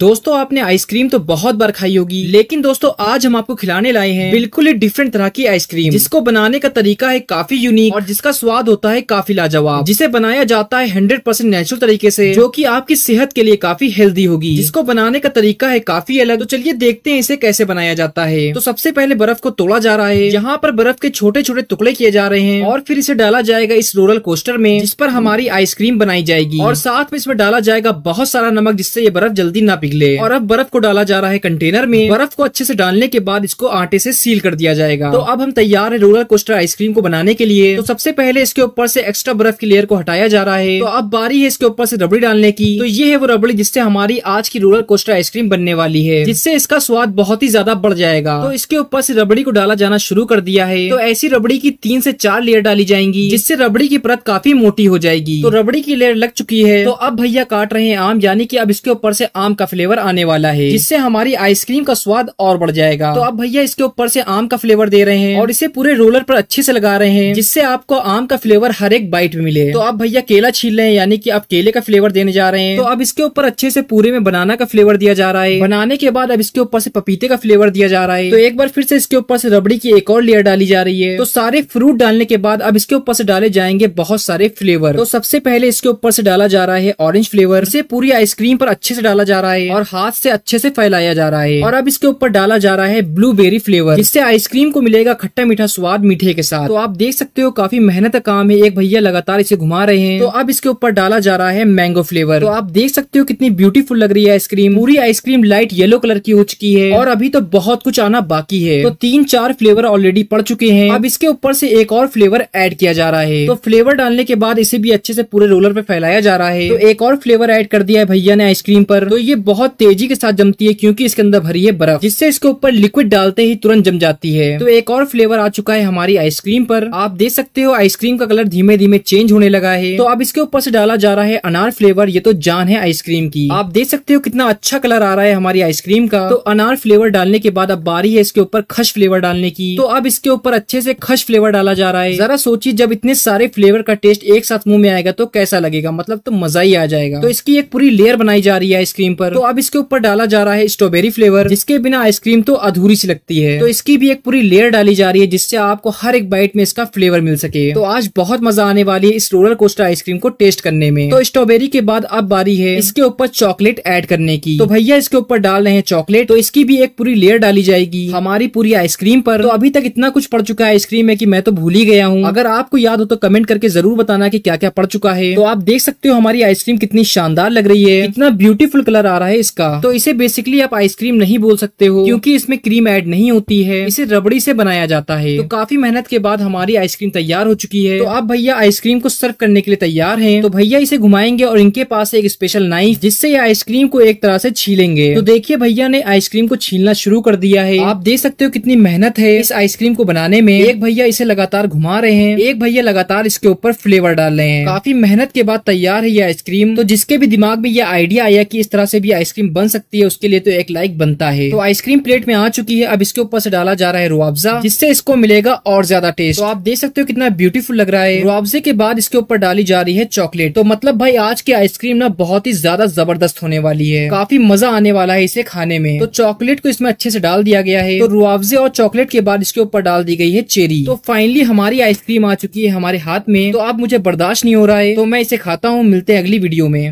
दोस्तों आपने आइसक्रीम तो बहुत बार खाई होगी लेकिन दोस्तों आज हम आपको खिलाने लाए हैं बिल्कुल ही डिफरेंट तरह की आइसक्रीम जिसको बनाने का तरीका है काफी यूनिक और जिसका स्वाद होता है काफी लाजवाब जिसे बनाया जाता है हंड्रेड परसेंट नेचुरल तरीके से जो कि आपकी सेहत के लिए काफी हेल्दी होगी जिसको बनाने का तरीका है काफी अलग तो चलिए देखते हैं इसे कैसे बनाया जाता है तो सबसे पहले बर्फ को तोड़ा जा रहा है यहाँ पर बर्फ के छोटे छोटे टुकड़े किए जा रहे हैं और फिर इसे डाला जाएगा इस रोरल कोस्टर में जिस पर हमारी आइसक्रीम बनाई जाएगी और साथ में इसमें डाला जाएगा बहुत सारा नमक जिससे ये बर्फ जल्दी ना पिघले और अब बर्फ को डाला जा रहा है कंटेनर में बर्फ को अच्छे से डालने के बाद इसको आटे से सील कर दिया जाएगा तो अब हम तैयार है रोलर कोस्टर आइसक्रीम को बनाने के लिए तो सबसे पहले इसके ऊपर से एक्स्ट्रा बर्फ की लेयर को हटाया जा रहा है तो अब बारी है इसके ऊपर से रबड़ी डालने की तो ये है वो रबड़ी जिससे हमारी आज की रोलर कोस्टर आइसक्रीम बनने वाली है जिससे इसका स्वाद बहुत ही ज्यादा बढ़ जाएगा तो इसके ऊपर से रबड़ी को डाला जाना शुरू कर दिया है तो ऐसी रबड़ी की तीन से चार लेयर डाली जाएंगी जिससे रबड़ी की परत काफी मोटी हो जाएगी तो रबड़ी की लेयर लग चुकी है तो अब भैया काट रहे हैं आम यानी की अब इसके ऊपर से आम का फ्लेवर आने वाला है जिससे हमारी आइसक्रीम का स्वाद और बढ़ जाएगा तो अब भैया इसके ऊपर से आम का फ्लेवर दे रहे हैं और इसे पूरे रोलर पर अच्छे से लगा रहे हैं जिससे आपको आम का फ्लेवर हर एक बाइट में मिले तो आप भैया केला छील रहे हैं यानी कि आप केले का फ्लेवर देने जा रहे हैं तो अब इसके ऊपर अच्छे से पूरे में बनाना का फ्लेवर दिया जा रहा है बनाने के बाद अब इसके ऊपर से पपीते का फ्लेवर दिया जा रहा है तो एक बार फिर से इसके ऊपर से रबड़ी की एक और लेयर डाली जा रही है तो सारे फ्रूट डालने के बाद अब इसके ऊपर से डाले जाएंगे बहुत सारे फ्लेवर तो सबसे पहले इसके ऊपर से डाला जा रहा है ऑरेंज फ्लेवर इसे पूरी आइसक्रीम पर अच्छे से डाला जा रहा है है और हाथ से अच्छे से फैलाया जा रहा है और अब इसके ऊपर डाला जा रहा है ब्लूबेरी फ्लेवर जिससे आइसक्रीम को मिलेगा खट्टा मीठा स्वाद मीठे के साथ तो आप देख सकते हो काफी मेहनत का काम है एक भैया लगातार इसे घुमा रहे हैं तो अब इसके ऊपर डाला जा रहा है मैंगो फ्लेवर तो आप देख सकते हो कितनी ब्यूटीफुल लग रही है आइसक्रीम पूरी आइसक्रीम लाइट येलो कलर की हो चुकी है और अभी तो बहुत कुछ आना बाकी है तो तीन चार फ्लेवर ऑलरेडी पड़ चुके हैं अब इसके ऊपर से एक और फ्लेवर एड किया जा रहा है तो फ्लेवर डालने के बाद इसे भी अच्छे से पूरे रोलर पे फैलाया जा रहा है तो एक और फ्लेवर एड कर दिया है भैया ने आइसक्रीम पर तो ये बहुत बहुत तेजी के साथ जमती है क्योंकि इसके अंदर भरी है बर्फ जिससे इसके ऊपर लिक्विड डालते ही तुरंत जम जाती है तो एक और फ्लेवर आ चुका है हमारी आइसक्रीम पर आप देख सकते हो आइसक्रीम का कलर धीमे धीमे चेंज होने लगा है तो अब इसके ऊपर से डाला जा रहा है अनार फ्लेवर ये तो जान है आइसक्रीम की आप देख सकते हो कितना अच्छा कलर आ रहा है हमारी आइसक्रीम का तो अनार फ्लेवर डालने के बाद अब बारी है इसके ऊपर खश फ्लेवर डालने की तो अब इसके ऊपर अच्छे से खश फ्लेवर डाला जा रहा है जरा सोचिए जब इतने सारे फ्लेवर का टेस्ट एक साथ मुंह में आएगा तो कैसा लगेगा मतलब तो मजा ही आ जाएगा तो इसकी एक पूरी लेयर बनाई जा रही है आइसक्रीम पर तो अब इसके ऊपर डाला जा रहा है स्ट्रॉबेरी फ्लेवर जिसके बिना आइसक्रीम तो अधूरी सी लगती है तो इसकी भी एक पूरी लेयर डाली जा रही है जिससे आपको हर एक बाइट में इसका फ्लेवर मिल सके तो आज बहुत मजा आने वाली है इस रोलर कोस्टर आइसक्रीम को टेस्ट करने में तो स्ट्रॉबेरी के बाद अब बारी है इसके ऊपर चॉकलेट एड करने की तो भैया इसके ऊपर डाल रहे हैं चॉकलेट तो इसकी भी एक पूरी लेयर डाली जाएगी हमारी पूरी आइसक्रीम पर तो अभी तक इतना कुछ पड़ चुका है आइसक्रीम में की मैं तो भूल ही गया हूँ अगर आपको याद हो तो कमेंट करके जरूर बताना की क्या क्या पड़ चुका है तो आप देख सकते हो हमारी आइसक्रीम कितनी शानदार लग रही है इतना ब्यूटीफुल कलर आ रहा है रहा है इसका तो इसे बेसिकली आप आइसक्रीम नहीं बोल सकते हो क्योंकि इसमें क्रीम ऐड नहीं होती है इसे रबड़ी से बनाया जाता है तो काफी मेहनत के बाद हमारी आइसक्रीम तैयार हो चुकी है तो आप भैया आइसक्रीम को सर्व करने के लिए तैयार है तो भैया इसे घुमाएंगे और इनके पास एक स्पेशल नाइफ जिससे ये आइसक्रीम को एक तरह से छीलेंगे तो देखिए भैया ने आइसक्रीम को छीलना शुरू कर दिया है आप देख सकते हो कितनी मेहनत है इस आइसक्रीम को बनाने में एक भैया इसे लगातार घुमा रहे हैं एक भैया लगातार इसके ऊपर फ्लेवर डाल रहे हैं काफी मेहनत के बाद तैयार है ये आइसक्रीम तो जिसके भी दिमाग में ये आइडिया आया कि इस तरह से भी आइसक्रीम बन सकती है उसके लिए तो एक लाइक बनता है तो आइसक्रीम प्लेट में आ चुकी है अब इसके ऊपर से डाला जा रहा है रुआवजा जिससे इसको मिलेगा और ज्यादा टेस्ट तो आप देख सकते हो कितना ब्यूटीफुल लग रहा है रुआवजे के बाद इसके ऊपर डाली जा रही है चॉकलेट तो मतलब भाई आज की आइसक्रीम ना बहुत ही ज्यादा जबरदस्त होने वाली है काफी मजा आने वाला है इसे खाने में तो चॉकलेट को इसमें अच्छे से डाल दिया गया है तो रुआवजे और चॉकलेट के बाद इसके ऊपर डाल दी गई है चेरी तो फाइनली हमारी आइसक्रीम आ चुकी है हमारे हाथ में तो आप मुझे बर्दाश्त नहीं हो रहा है तो मैं इसे खाता हूँ मिलते हैं अगली वीडियो में